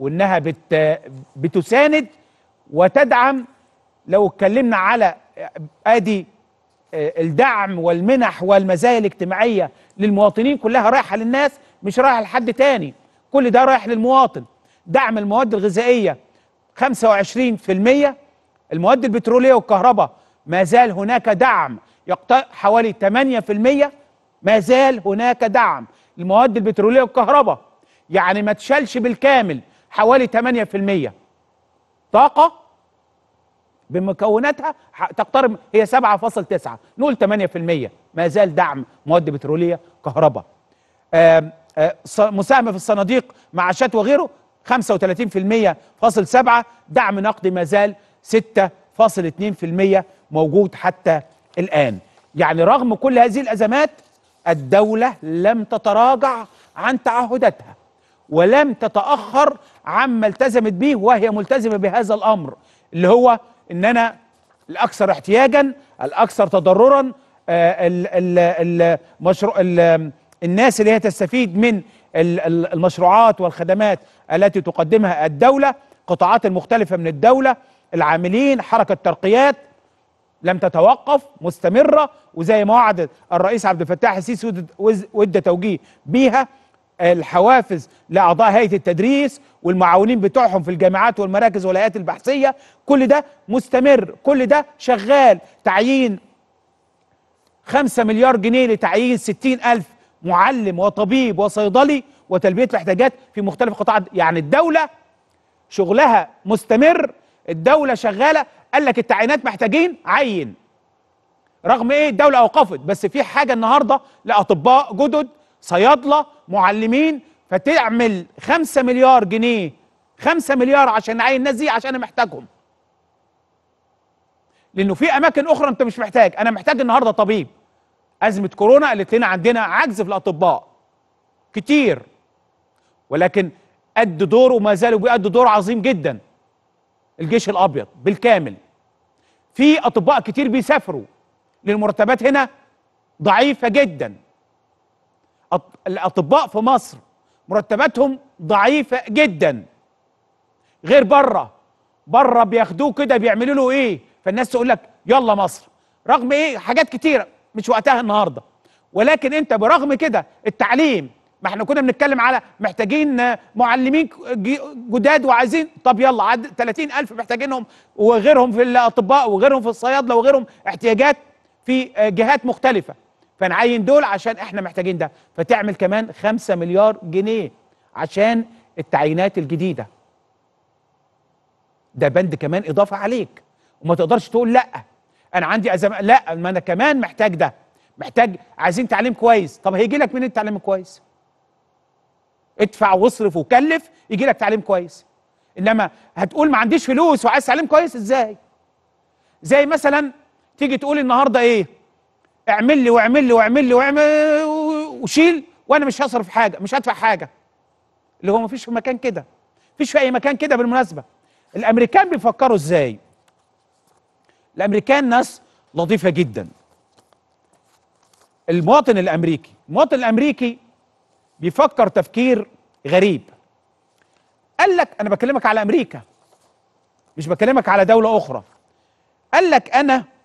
وانها بت بتساند وتدعم لو اتكلمنا على ادي آه، الدعم والمنح والمزايا الاجتماعيه للمواطنين كلها رايحه للناس مش رايحه لحد تاني كل ده رايح للمواطن دعم المواد الغذائيه 25% المواد البتروليه والكهرباء ما زال هناك دعم يقطع حوالي 8% ما زال هناك دعم المواد البتروليه والكهرباء يعني ما تشالش بالكامل حوالي 8% طاقة بمكوناتها تقترب هي 7.9 نقول 8% ما زال دعم مواد بترولية كهرباء آه، مساهمة في الصناديق معاشات وغيره 35% فاصل 7 دعم نقدي ما زال 6.2% موجود حتى الآن يعني رغم كل هذه الأزمات الدولة لم تتراجع عن تعهداتها ولم تتأخر عما التزمت به وهي ملتزمة بهذا الأمر اللي هو إن أنا الأكثر احتياجا الأكثر تضررا آه، المشروع الناس اللي هي تستفيد من المشروعات والخدمات التي تقدمها الدولة قطاعات المختلفة من الدولة العاملين حركة ترقيات لم تتوقف مستمرة وزي ما وعد الرئيس عبد الفتاح السيسي ود توجيه بيها الحوافز لاعضاء هيئه التدريس والمعاونين بتوعهم في الجامعات والمراكز والهيئات البحثيه كل ده مستمر كل ده شغال تعيين 5 مليار جنيه لتعيين 60 ألف معلم وطبيب وصيدلي وتلبية الاحتياجات في مختلف القطاعات يعني الدولة شغلها مستمر الدولة شغالة قال لك التعيينات محتاجين عين رغم ايه الدولة اوقفت بس في حاجة النهاردة لأطباء جدد صيادله معلمين فتعمل 5 مليار جنيه 5 مليار عشان نعين الناس دي عشان انا محتاجهم لانه في اماكن اخرى انت مش محتاج انا محتاج النهارده طبيب ازمه كورونا قالت لنا عندنا عجز في الاطباء كتير ولكن قد دوره وما زالوا بيأدوا دور عظيم جدا الجيش الابيض بالكامل في اطباء كتير بيسافروا للمرتبات هنا ضعيفه جدا الاطباء في مصر مرتباتهم ضعيفه جدا غير بره بره بياخدوه كده بيعملوا له ايه فالناس تقول لك يلا مصر رغم ايه حاجات كتيره مش وقتها النهارده ولكن انت برغم كده التعليم ما احنا كنا بنتكلم على محتاجين معلمين جداد وعايزين طب يلا عد 30000 محتاجينهم وغيرهم في الاطباء وغيرهم في الصيادله وغيرهم احتياجات في جهات مختلفه فنعين دول عشان احنا محتاجين ده فتعمل كمان 5 مليار جنيه عشان التعيينات الجديده ده بند كمان اضافه عليك وما تقدرش تقول لا انا عندي ازمة لا ما انا كمان محتاج ده محتاج عايزين تعليم كويس طب هيجي لك منين التعليم الكويس ادفع واصرف وكلف يجي لك تعليم كويس انما هتقول ما عنديش فلوس وعايز تعليم كويس ازاي زي مثلا تيجي تقول النهارده ايه اعمل لي واعمل لي واعمل لي واعمل وشيل وانا مش هصرف حاجه مش هدفع حاجه اللي هو ما فيش في مكان كده فيش في اي مكان كده بالمناسبه الامريكان بيفكروا ازاي الامريكان ناس لطيفه جدا المواطن الامريكي المواطن الامريكي بيفكر تفكير غريب قال لك انا بكلمك على امريكا مش بكلمك على دوله اخرى قال لك انا